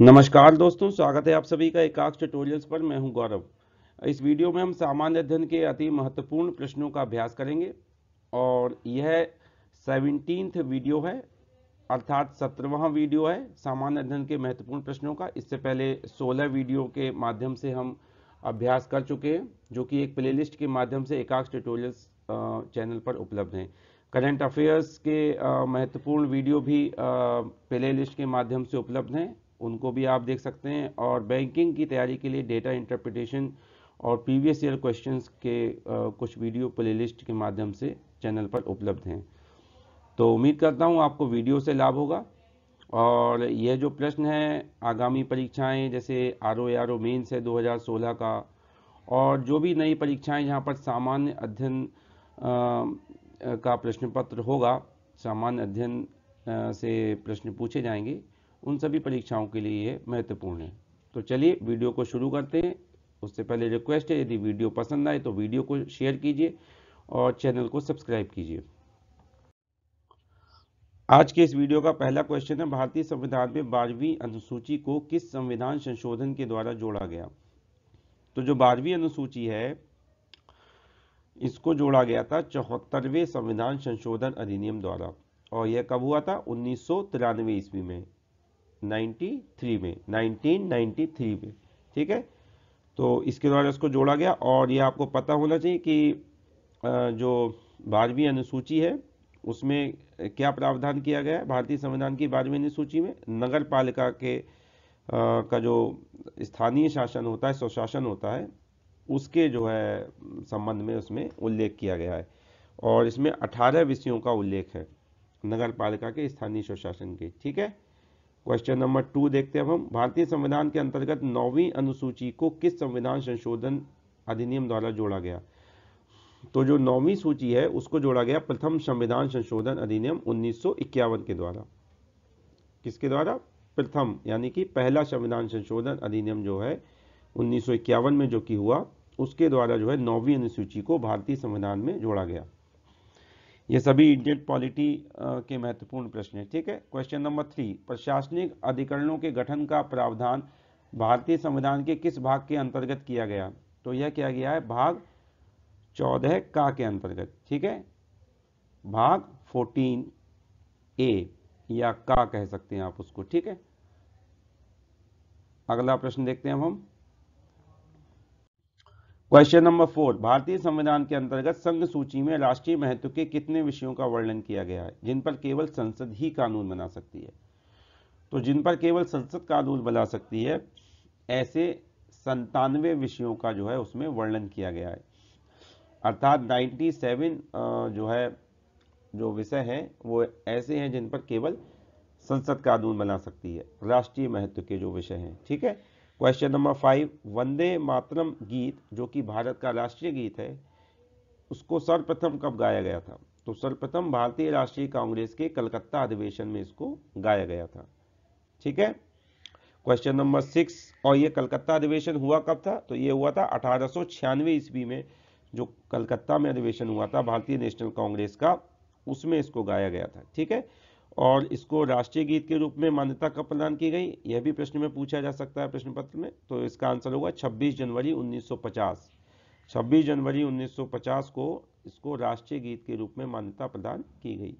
नमस्कार दोस्तों स्वागत है आप सभी का एकाक्ष ट्यूटोरियल्स पर मैं हूं गौरव इस वीडियो में हम सामान्य अध्ययन के अति महत्वपूर्ण प्रश्नों का अभ्यास करेंगे और यह सेवनटीन्थ वीडियो है अर्थात सत्रहवा वीडियो है सामान्य अध्ययन के महत्वपूर्ण प्रश्नों का इससे पहले सोलह वीडियो के माध्यम से हम अभ्यास कर चुके हैं जो कि एक प्ले के माध्यम से एकाक्ष ट्यूटोरियल्स चैनल पर उपलब्ध हैं करंट अफेयर्स के महत्वपूर्ण वीडियो भी प्ले लिस्ट के माध्यम से उपलब्ध हैं उनको भी आप देख सकते हैं और बैंकिंग की तैयारी के लिए डेटा इंटरप्रिटेशन और प्रीवियस ईयर क्वेश्चंस के कुछ वीडियो प्लेलिस्ट के माध्यम से चैनल पर उपलब्ध हैं तो उम्मीद करता हूँ आपको वीडियो से लाभ होगा और यह जो प्रश्न है आगामी परीक्षाएं जैसे R O R O mains है 2016 का और जो भी नई परीक्षाएं जहां पर सामान्य अध्ययन का प्रश्न पत्र होगा सामान्य अध्ययन से प्रश्न पूछे जाएंगे उन सभी परीक्षाओं के लिए ये महत्वपूर्ण है तो चलिए वीडियो को शुरू करते हैं उससे पहले रिक्वेस्ट है यदि वीडियो पसंद आए तो वीडियो को शेयर कीजिए और चैनल को सब्सक्राइब कीजिए आज के इस वीडियो का पहला क्वेश्चन है भारतीय संविधान में बारहवीं अनुसूची को किस संविधान संशोधन के द्वारा जोड़ा गया तो जो बारहवीं अनुसूची है इसको जोड़ा गया था चौहत्तरवें संविधान संशोधन अधिनियम द्वारा और यह कब हुआ था उन्नीस ईस्वी में 1993 में 1993 में ठीक है तो इसके द्वारा इसको जोड़ा गया और ये आपको पता होना चाहिए कि जो बारहवीं अनुसूची है उसमें क्या प्रावधान किया गया है भारतीय संविधान की बारहवीं अनुसूची में नगर पालिका के आ, का जो स्थानीय शासन होता है स्वशासन होता है उसके जो है संबंध में उसमें उल्लेख किया गया है और इसमें 18 विषयों का उल्लेख है नगर पालिका के स्थानीय स्वशासन के ठीक है क्वेश्चन नंबर टू देखते हैं हम भारतीय संविधान के अंतर्गत नौवीं अनुसूची को किस संविधान संशोधन अधिनियम द्वारा जोड़ा गया तो जो नौवीं सूची है उसको जोड़ा गया प्रथम संविधान संशोधन अधिनियम उन्नीस के द्वारा किसके द्वारा प्रथम यानी कि पहला संविधान संशोधन अधिनियम जो है उन्नीस में जो कि हुआ उसके द्वारा जो है नौवीं अनुसूची को भारतीय संविधान में जोड़ा गया ये सभी इंडियन पॉलिटी के महत्वपूर्ण प्रश्न है ठीक है क्वेश्चन नंबर थ्री प्रशासनिक अधिकरणों के गठन का प्रावधान भारतीय संविधान के किस भाग के अंतर्गत किया गया तो यह किया गया है भाग चौदह का के अंतर्गत ठीक है भाग फोर्टीन ए या का कह सकते हैं आप उसको ठीक है अगला प्रश्न देखते हैं हम क्वेश्चन नंबर फोर भारतीय संविधान के अंतर्गत संघ सूची में राष्ट्रीय महत्व के कितने विषयों का वर्णन किया गया है जिन पर केवल संसद ही कानून बना सकती है तो जिन पर केवल संसद कानून बना सकती है ऐसे संतानवे विषयों का जो है उसमें वर्णन किया गया है अर्थात 97 जो है जो विषय है वो ऐसे हैं जिन पर केवल संसद कानून बना सकती है राष्ट्रीय महत्व के जो विषय हैं ठीक है question number five Vande Mataram गीत जो कि भारत का राष्ट्रीय गीत है उसको सर्वप्रथम कब गाया गया था तो सर्वप्रथम भारतीय राष्ट्रीय कांग्रेस के कलकत्ता अधिवेशन में इसको गाया गया था ठीक है क्वेश्चन नंबर सिक्स और ये कलकत्ता अधिवेशन हुआ कब था तो ये हुआ था अठारह ईस्वी में जो कलकत्ता में अधिवेशन हुआ था भारतीय नेशनल कांग्रेस का उसमें इसको गाया गया था ठीक है और इसको राष्ट्रीय गीत के रूप में मान्यता कब प्रदान की गई यह भी प्रश्न में पूछा जा सकता है प्रश्न पत्र में तो इसका आंसर होगा 26 जनवरी 1950 26 जनवरी 1950 को इसको राष्ट्रीय गीत के रूप में मान्यता प्रदान की गई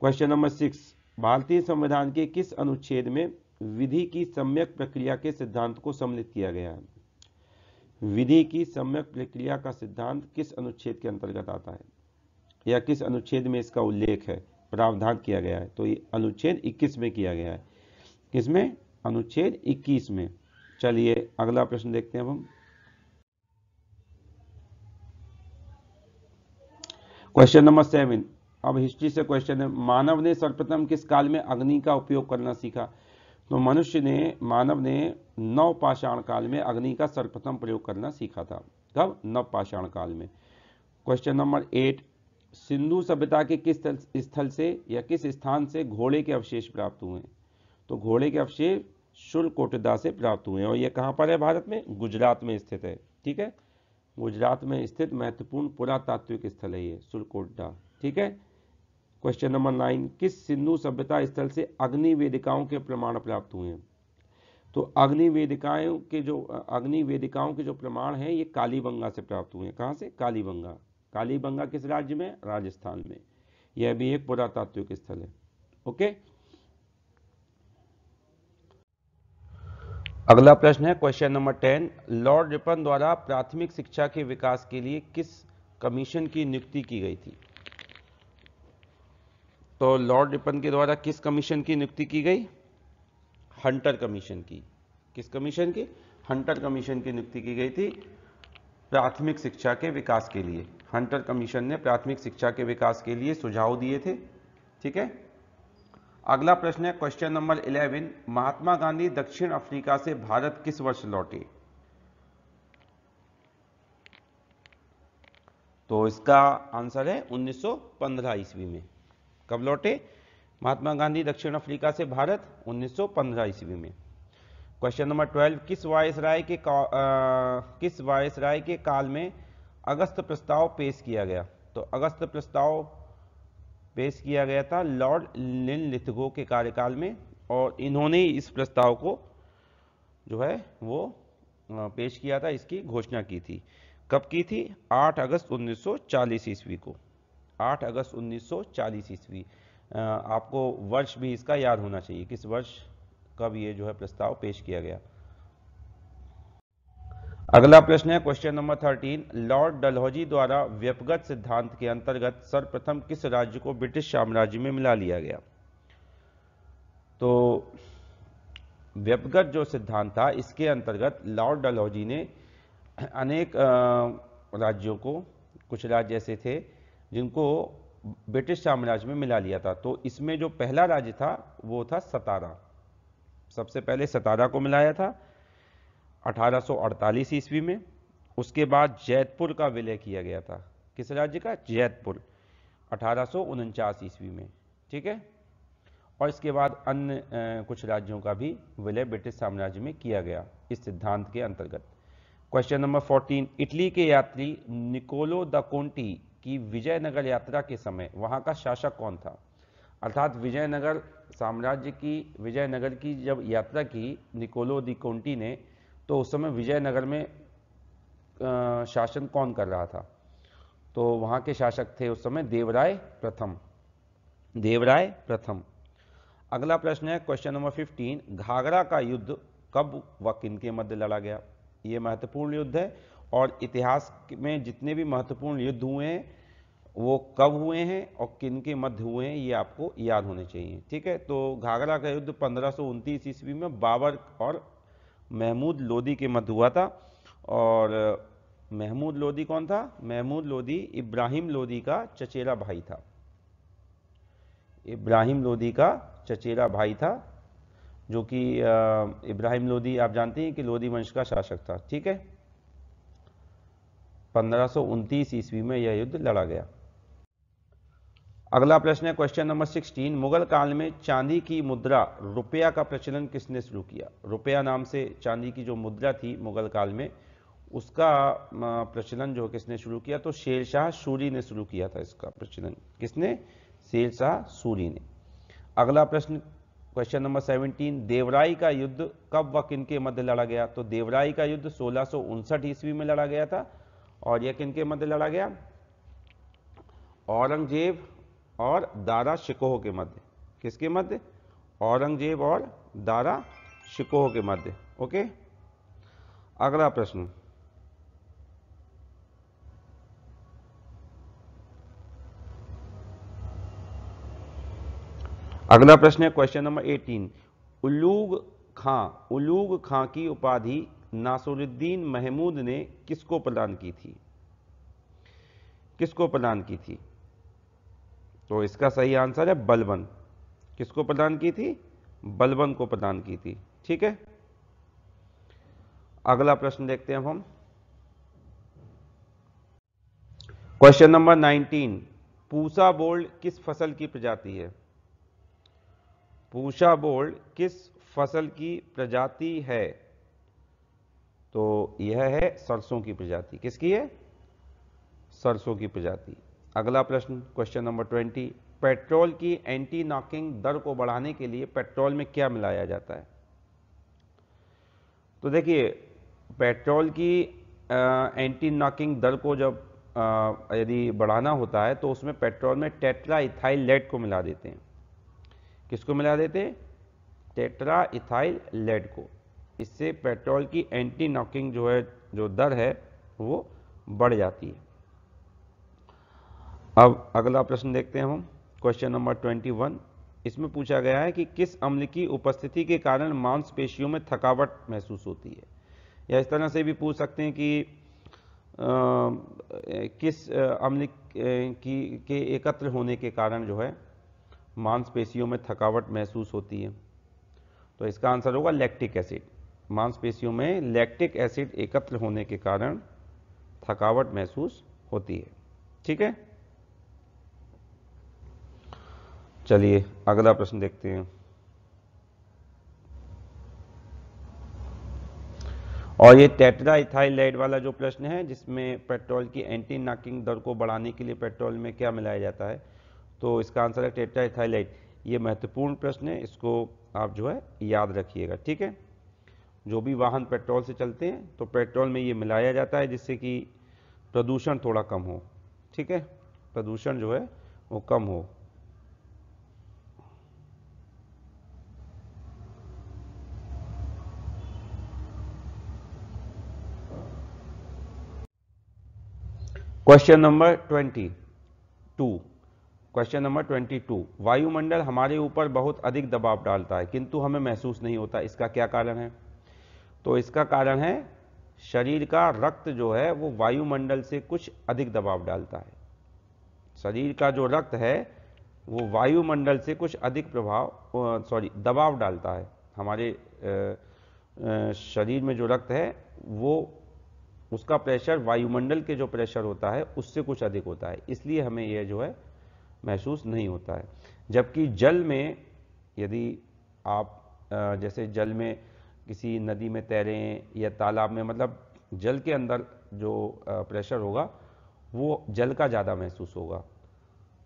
क्वेश्चन नंबर सिक्स भारतीय संविधान के किस अनुच्छेद में विधि की सम्यक प्रक्रिया के सिद्धांत को सम्मिलित किया गया है विधि की सम्यक प्रक्रिया का सिद्धांत किस अनुच्छेद के अंतर्गत आता है या किस अनुच्छेद में इसका उल्लेख है प्रावधान किया गया है तो ये अनुच्छेद 21 में किया गया है किसमें अनुच्छेद 21 में चलिए अगला प्रश्न देखते हैं अब हम क्वेश्चन नंबर सेवन अब हिस्ट्री से क्वेश्चन है मानव ने सर्वप्रथम किस काल में अग्नि का उपयोग करना सीखा तो मनुष्य ने मानव ने नव पाषाण काल में अग्नि का सर्वप्रथम प्रयोग करना सीखा था कब नव पाषाण काल में क्वेश्चन नंबर एट सिंधु सभ्यता के किस स्थल से या किस स्थान से घोड़े के अवशेष प्राप्त हुए तो घोड़े के अवशेष शुल्कोटदा से प्राप्त हुए और ये कहाँ पर है भारत में गुजरात में स्थित है ठीक है गुजरात में स्थित महत्वपूर्ण पुरातात्विक स्थल है ये सुलकोटडा ठीक है क्वेश्चन नंबर नाइन किस सिंधु सभ्यता स्थल से अग्नि वेदिकाओं के प्रमाण प्राप्त हुए हैं तो अग्नि वेदिकाओं के जो अग्नि वेदिकाओं के जो प्रमाण हैं ये कालीबंगा से प्राप्त हुए हैं कहाँ से कालीबंगा कालीबंगा किस राज्य में राजस्थान में यह भी एक पुरातात्विक स्थल है ओके अगला प्रश्न है question number ten Lord Ripon द्वारा प्राथमिक शिक्षा के विकास के लिए किस कमीशन की नियुक्ति की गई थी तो लॉर्ड रिपन के द्वारा किस कमीशन की नियुक्ति की गई हंटर कमीशन की किस कमीशन की हंटर कमीशन की नियुक्ति की गई थी प्राथमिक शिक्षा के विकास के लिए हंटर कमीशन ने प्राथमिक शिक्षा के विकास के लिए सुझाव दिए थे ठीक है अगला प्रश्न है question number eleven Mahatma Gandhi दक्षिण अफ्रीका से भारत किस वर्ष लौटे तो इसका आंसर है 1915 ईस्वी में कब लौटे महात्मा गांधी दक्षिण अफ्रीका से भारत 1915 ईस्वी में क्वेश्चन नंबर 12 किस वायस राय के आ, किस राय के काल में अगस्त प्रस्ताव पेश किया गया तो अगस्त प्रस्ताव पेश किया गया था लॉर्ड लिन लिथगो के कार्यकाल में और इन्होंने इस प्रस्ताव को जो है वो पेश किया था इसकी घोषणा की थी कब की थी 8 अगस्त 1940 ईस्वी को 8 अगस्त 1940 ईस्वी आपको वर्ष भी इसका याद होना चाहिए किस वर्ष कब ये जो है प्रस्ताव पेश किया गया अगला प्रश्न है question number thirteen Lord Dalhousie द्वारा व्यपगत सिद्धांत के अंतर्गत सर्वप्रथम किस राज्य को ब्रिटिश साम्राज्य में मिला लिया गया तो व्यपगत जो सिद्धांत था इसके अंतर्गत लॉर्ड डलहौजी ने अनेक राज्यों को कुछ राज्य ऐसे थे जिनको ब्रिटिश साम्राज्य में मिला लिया था तो इसमें जो पहला राज्य था वो था सतारा सबसे पहले सतारा को मिलाया था 1848 ईस्वी में उसके बाद जैतपुर का विलय किया गया था किस राज्य का जैतपुर अठारह ईस्वी में ठीक है और इसके बाद अन्य कुछ राज्यों का भी विलय ब्रिटिश साम्राज्य में किया गया इस सिद्धांत के अंतर्गत क्वेश्चन नंबर 14 इटली के यात्री निकोलो द कोंटी की विजयनगर यात्रा के समय वहां का शासक कौन था अर्थात विजयनगर साम्राज्य की विजयनगर की जब यात्रा की निकोलो दी कोंटी ने तो उस समय विजयनगर में शासन कौन कर रहा था तो वहाँ के शासक थे उस समय देवराय प्रथम देवराय प्रथम अगला प्रश्न है क्वेश्चन नंबर 15 घाघरा का युद्ध कब व किन के मध्य लड़ा गया ये महत्वपूर्ण युद्ध है और इतिहास में जितने भी महत्वपूर्ण युद्ध हुए हैं वो कब हुए हैं और किन के मध्य हुए हैं ये आपको याद होने चाहिए ठीक है तो घाघरा का युद्ध पंद्रह ईस्वी में बाबर और महमूद लोदी के मध्य हुआ था और महमूद लोदी कौन था महमूद लोदी इब्राहिम लोदी का चचेरा भाई था इब्राहिम लोदी का चचेरा भाई था जो कि इब्राहिम लोदी आप जानते हैं कि लोदी वंश का शासक था ठीक है पंद्रह ईस्वी में यह युद्ध लड़ा गया अगला प्रश्न है क्वेश्चन नंबर 16 मुगल काल में चांदी की मुद्रा रुपया का प्रचलन किसने शुरू किया रुपया नाम से चांदी की जो मुद्रा थी मुगल काल में उसका प्रचलन जो किसने शुरू किया तो शेरशाह सूरी ने शुरू किया था इसका प्रचलन किसने शेरशाह सूरी ने अगला प्रश्न क्वेश्चन नंबर 17 देवराई का युद्ध कब व किन के मध्य लड़ा गया तो देवराई का युद्ध सोलह ईस्वी में लड़ा गया था और यह किन के मध्य लड़ा गया औरंगजेब और दारा शिकोह के मध्य किसके मध्य औरंगजेब और दारा शिकोह के मध्य ओके अगला प्रश्न अगला प्रश्न है क्वेश्चन नंबर 18 उलूग खां उलूग खां की उपाधि नासुरुद्दीन महमूद ने किसको प्रदान की थी किसको प्रदान की थी तो इसका सही आंसर है बलबन किसको प्रदान की थी बलबन को प्रदान की थी ठीक है अगला प्रश्न देखते हैं हम क्वेश्चन नंबर 19 पूसा बोल्ड किस फसल की प्रजाति है पूसा बोल्ड किस फसल की प्रजाति है तो यह है सरसों की प्रजाति किसकी है सरसों की प्रजाति अगला प्रश्न क्वेश्चन नंबर ट्वेंटी पेट्रोल की एंटी नॉकिंग दर को बढ़ाने के लिए पेट्रोल में क्या मिलाया जाता है तो देखिए पेट्रोल की आ, एंटी नॉकिंग दर को जब यदि बढ़ाना होता है तो उसमें पेट्रोल में टेट्रा इथाइल लेड को मिला देते हैं किसको मिला देते हैं टेट्रा इथाइल लेड को इससे पेट्रोल की एंटी नॉकिंग जो है जो दर है वो बढ़ जाती है अब अगला प्रश्न देखते हैं हम क्वेश्चन नंबर ट्वेंटी वन इसमें पूछा गया है कि किस अम्ल की उपस्थिति के कारण मांसपेशियों में थकावट महसूस होती है या इस तरह से भी पूछ सकते हैं कि आ, किस अम्ल की के एकत्र होने के कारण जो है मांसपेशियों में थकावट महसूस होती है तो इसका आंसर होगा लैक्टिक एसिड मांसपेशियों में लैक्टिक एसिड एकत्र होने के कारण थकावट महसूस होती है ठीक है चलिए अगला प्रश्न देखते हैं और ये टेट्रा इथाइलाइड वाला जो प्रश्न है जिसमें पेट्रोल की एंटी नाकिंग दर को बढ़ाने के लिए पेट्रोल में क्या मिलाया जाता है तो इसका आंसर है टेट्रा इथाइलाइड ये महत्वपूर्ण प्रश्न है इसको आप जो है याद रखिएगा ठीक है जो भी वाहन पेट्रोल से चलते हैं तो पेट्रोल में ये मिलाया जाता है जिससे कि प्रदूषण थोड़ा कम हो ठीक है प्रदूषण जो है वो कम हो question number twenty two question number twenty two वायुमंडल हमारे ऊपर बहुत अधिक दबाव डालता है किंतु हमें महसूस नहीं होता इसका क्या कारण है तो इसका कारण है शरीर का रक्त जो है वो वायुमंडल से कुछ अधिक दबाव डालता है शरीर का जो रक्त है वो वायुमंडल से कुछ अधिक प्रभाव सॉरी दबाव डालता है हमारे शरीर में जो रक्त है वो उसका प्रेशर वायुमंडल के जो प्रेशर होता है उससे कुछ अधिक होता है इसलिए हमें यह जो है महसूस नहीं होता है जबकि जल में यदि आप जैसे जल में किसी नदी में तैरें या तालाब में मतलब जल के अंदर जो प्रेशर होगा वो जल का ज़्यादा महसूस होगा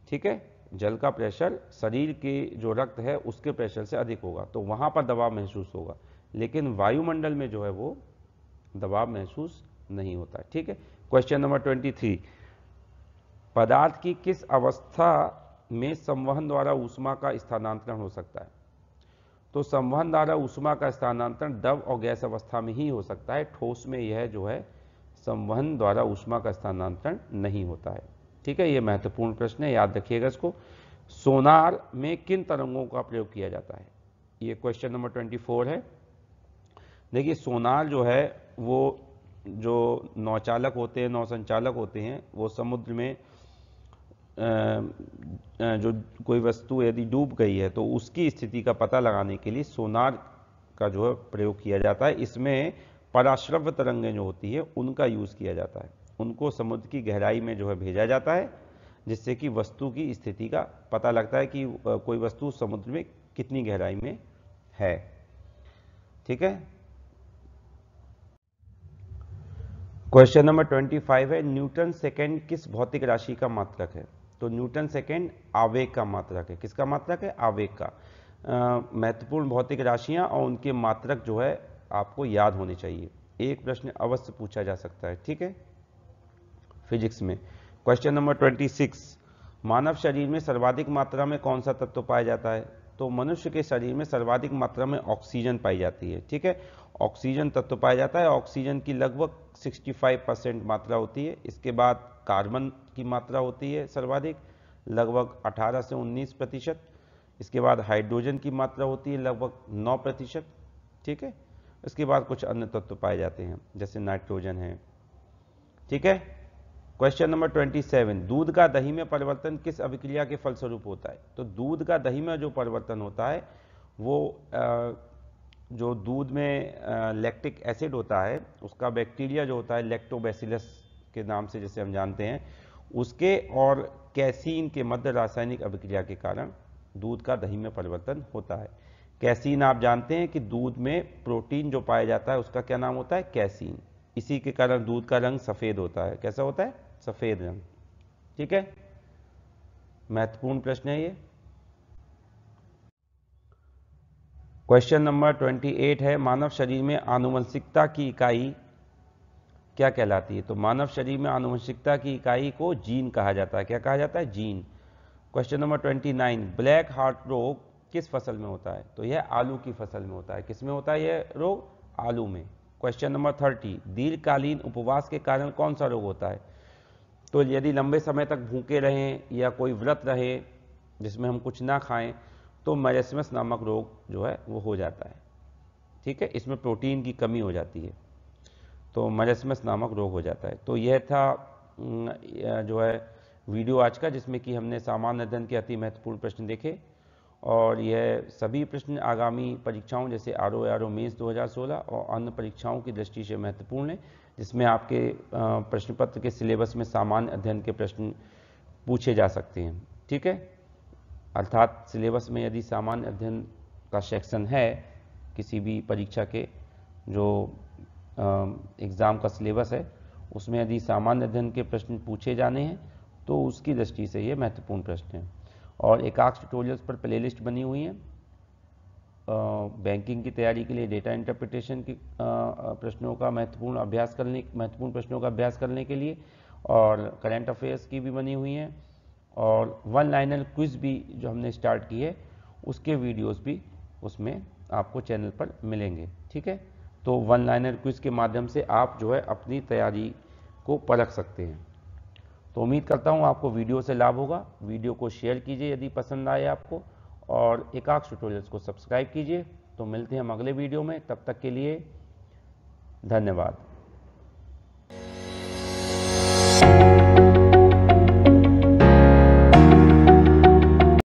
ठीक है जल का प्रेशर शरीर के जो रक्त है उसके प्रेशर से अधिक होगा तो वहाँ पर दबाव महसूस होगा लेकिन वायुमंडल में जो है वो दबाव महसूस नहीं होता ठीक है क्वेश्चन नंबर ट्वेंटी थ्री पदार्थ की किस अवस्था में संवहन द्वारा ऊष्मा का स्थानांतरण हो सकता है तो संवहन द्वारा ऊष्मा का स्थानांतरण दव और गैस अवस्था में ही हो सकता है ठोस में यह जो है संवहन द्वारा ऊष्मा का स्थानांतरण नहीं होता है ठीक है यह महत्वपूर्ण प्रश्न है याद रखिएगा इसको सोनार में किन तरंगों का प्रयोग किया जाता है ये क्वेश्चन नंबर ट्वेंटी फोर है देखिए सोनार जो है वो जो नौचालक होते हैं नौ संचालक होते हैं वो समुद्र में जो कोई वस्तु यदि डूब गई है तो उसकी स्थिति का पता लगाने के लिए सोनार का जो है प्रयोग किया जाता है इसमें पराश्रव्य तरंगें जो होती है उनका यूज़ किया जाता है उनको समुद्र की गहराई में जो है भेजा जाता है जिससे कि वस्तु की स्थिति का पता लगता है कि कोई वस्तु समुद्र में कितनी गहराई में है ठीक है क्वेश्चन नंबर 25 है न्यूटन सेकेंड किस भौतिक राशि का मात्रक है तो न्यूटन सेकेंड आवेग का मात्रक है किसका मात्रक है आवेग का महत्वपूर्ण भौतिक राशियां और उनके मात्रक जो है आपको याद होने चाहिए एक प्रश्न अवश्य पूछा जा सकता है ठीक है फिजिक्स में क्वेश्चन नंबर 26 मानव शरीर में सर्वाधिक मात्रा में कौन सा तत्व पाया जाता है तो मनुष्य के शरीर में सर्वाधिक मात्रा में ऑक्सीजन पाई जाती है ठीक है ऑक्सीजन तत्व तो पाया जाता है ऑक्सीजन की लगभग 65 परसेंट मात्रा होती है इसके बाद कार्बन की मात्रा होती है सर्वाधिक लगभग 18 से 19 प्रतिशत इसके बाद हाइड्रोजन की मात्रा होती है लगभग 9 प्रतिशत ठीक है इसके बाद कुछ अन्य तत्व तो पाए जाते हैं जैसे नाइट्रोजन है ठीक है क्वेश्चन नंबर ट्वेंटी सेवन दूध का दही में परिवर्तन किस अभिक्रिया के फलस्वरूप होता है तो दूध का दही में जो परिवर्तन होता है वो जो दूध में लैक्टिक एसिड होता है उसका बैक्टीरिया जो होता है लैक्टोबैसिलस के नाम से जैसे हम जानते हैं उसके और कैसीन के मध्य रासायनिक अभिक्रिया के कारण दूध का दही में परिवर्तन होता है कैसीन आप जानते हैं कि दूध में प्रोटीन जो पाया जाता है उसका क्या नाम होता है कैसीन इसी के कारण दूध का रंग सफ़ेद होता है कैसा होता है सफ़ेद रंग ठीक है महत्वपूर्ण प्रश्न है ये क्वेश्चन नंबर 28 है मानव शरीर में आनुवंशिकता की इकाई क्या कहलाती है तो मानव शरीर में आनुवंशिकता की इकाई को जीन कहा जाता है क्या कहा जाता है gene question number 29 black heart रोग किस फसल में होता है तो यह आलू की फसल में होता है किस में होता है यह रोग आलू में क्वेश्चन नंबर थर्टी दीर्घकालीन उपवास के कारण कौन सा रोग होता है तो यदि लंबे समय तक भूखे रहें या कोई व्रत रहे जिसमें हम कुछ ना खाएं तो मैरेसमस नामक रोग जो है वो हो जाता है ठीक है इसमें प्रोटीन की कमी हो जाती है तो मैरेसमस नामक रोग हो जाता है तो यह था जो है वीडियो आज का जिसमें कि हमने सामान्य अध्ययन के अति महत्वपूर्ण प्रश्न देखे और यह सभी प्रश्न आगामी परीक्षाओं जैसे R O R O mains सोलह और अन्य परीक्षाओं की दृष्टि से महत्वपूर्ण है जिसमें आपके प्रश्न पत्र के सिलेबस में सामान्य अध्ययन के प्रश्न पूछे जा सकते हैं ठीक है अर्थात सिलेबस में यदि सामान्य अध्ययन का सेक्शन है किसी भी परीक्षा के जो एग्ज़ाम का सिलेबस है उसमें यदि सामान्य अध्ययन के प्रश्न पूछे जाने हैं तो उसकी दृष्टि से ये महत्वपूर्ण प्रश्न है और एकाक्ष ट्यूटोरियल्स पर प्लेलिस्ट बनी हुई है बैंकिंग की तैयारी के लिए डेटा इंटरप्रिटेशन की प्रश्नों का महत्वपूर्ण अभ्यास करने महत्वपूर्ण प्रश्नों का अभ्यास करने के लिए और करेंट अफेयर्स की भी बनी हुई हैं और वन लाइनर क्विज भी जो हमने स्टार्ट की है उसके वीडियोस भी उसमें आपको चैनल पर मिलेंगे ठीक है तो वन लाइनर क्विज के माध्यम से आप जो है अपनी तैयारी को परख सकते हैं तो उम्मीद करता हूँ आपको वीडियो से लाभ होगा वीडियो को शेयर कीजिए यदि पसंद आए आपको और एकाक्ष ट्यूटोरियल्स को सब्सक्राइब कीजिए तो मिलते हैं हम अगले वीडियो में तब तक के लिए धन्यवाद